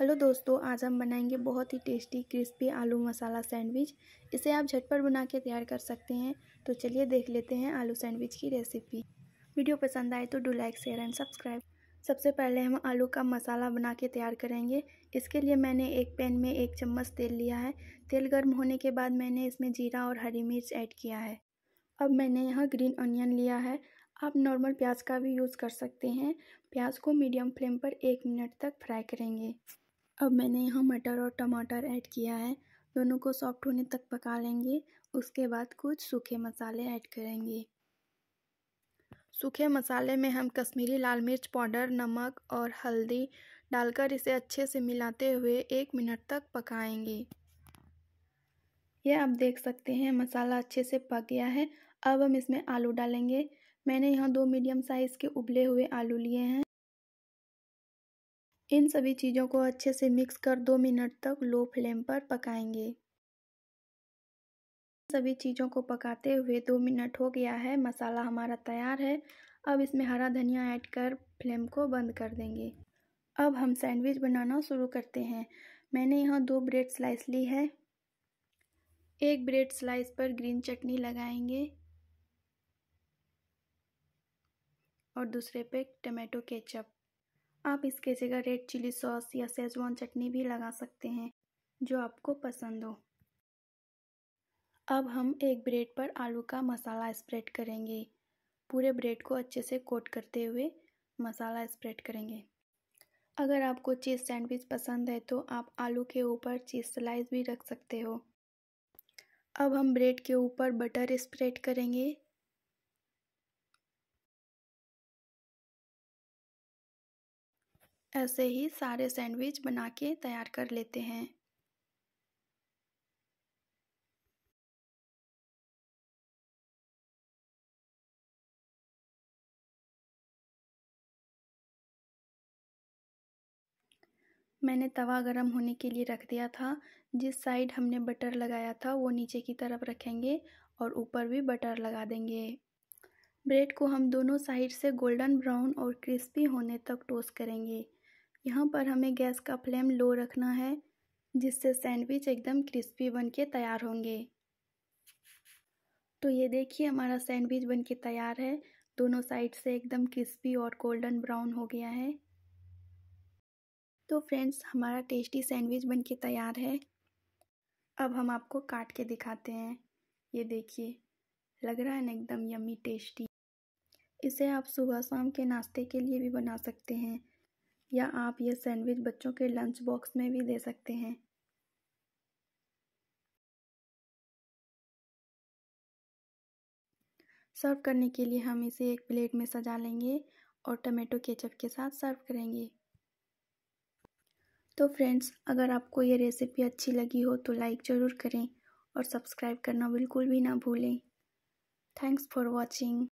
hello दोस्तों आज हम बनाएंगे बहुत ही टेस्टी क्रिस्पी आलू मसाला सैंडविच इसे आप झटपट बना के तैयार कर सकते हैं तो चलिए देख लेते हैं आलू सैंडविच की रेसिपी वीडियो पसंद आए तो do like share and subscribe सबसे पहले हम आलू का मसाला बना के तैयार करेंगे इसके लिए मैंने एक पैन में एक चम्मच तेल लिया है तेल गर्म होने के बाद मैंने इसमें जीरा और हरी मिर्च ऐड किया है अब मैंने यहाँ ग्रीन ऑनियन लिया है आप नॉर्मल प्याज का भी यूज़ कर सकते हैं प्याज को मीडियम फ्लेम पर एक मिनट तक फ्राई करेंगे अब मैंने यहाँ मटर और टमाटर ऐड किया है दोनों को सॉफ्ट होने तक पका लेंगे उसके बाद कुछ सूखे मसाले ऐड करेंगे सूखे मसाले में हम कश्मीरी लाल मिर्च पाउडर नमक और हल्दी डालकर इसे अच्छे से मिलाते हुए एक मिनट तक पकाएंगे यह आप देख सकते हैं मसाला अच्छे से पक गया है अब हम इसमें आलू डालेंगे मैंने यहाँ दो मीडियम साइज़ के उबले हुए आलू लिए हैं इन सभी चीज़ों को अच्छे से मिक्स कर दो मिनट तक लो फ्लेम पर पकाएंगे सभी चीज़ों को पकाते हुए दो मिनट हो गया है मसाला हमारा तैयार है अब इसमें हरा धनिया ऐड कर फ्लेम को बंद कर देंगे अब हम सैंडविच बनाना शुरू करते हैं मैंने यहाँ दो ब्रेड स्लाइस ली है एक ब्रेड स्लाइस पर ग्रीन चटनी लगाएंगे और दूसरे पे टमाटो केचप आप इसके जगह रेड चिली सॉस या सेजवान चटनी भी लगा सकते हैं जो आपको पसंद हो अब हम एक ब्रेड पर आलू का मसाला स्प्रेड करेंगे पूरे ब्रेड को अच्छे से कोट करते हुए मसाला स्प्रेड करेंगे अगर आपको चीज़ सैंडविच पसंद है तो आप आलू के ऊपर चीज़ स्लाइस भी रख सकते हो अब हम ब्रेड के ऊपर बटर स्प्रेड करेंगे ऐसे ही सारे सैंडविच बना के तैयार कर लेते हैं मैंने तवा गरम होने के लिए रख दिया था जिस साइड हमने बटर लगाया था वो नीचे की तरफ रखेंगे और ऊपर भी बटर लगा देंगे ब्रेड को हम दोनों साइड से गोल्डन ब्राउन और क्रिस्पी होने तक टोस्ट करेंगे यहाँ पर हमें गैस का फ्लेम लो रखना है जिससे सैंडविच एकदम क्रिस्पी बनके तैयार होंगे तो ये देखिए हमारा सैंडविच बनके तैयार है दोनों साइड से एकदम क्रिस्पी और गोल्डन ब्राउन हो गया है तो फ्रेंड्स हमारा टेस्टी सैंडविच बनके तैयार है अब हम आपको काट के दिखाते हैं ये देखिए लग रहा है ना एकदम यम्मी टेस्टी इसे आप सुबह शाम के नाश्ते के लिए भी बना सकते हैं या आप ये सैंडविच बच्चों के लंच बॉक्स में भी दे सकते हैं सर्व करने के लिए हम इसे एक प्लेट में सजा लेंगे और टमेटो केचप के साथ सर्व करेंगे तो फ्रेंड्स अगर आपको ये रेसिपी अच्छी लगी हो तो लाइक ज़रूर करें और सब्सक्राइब करना बिल्कुल भी ना भूलें थैंक्स फॉर वॉचिंग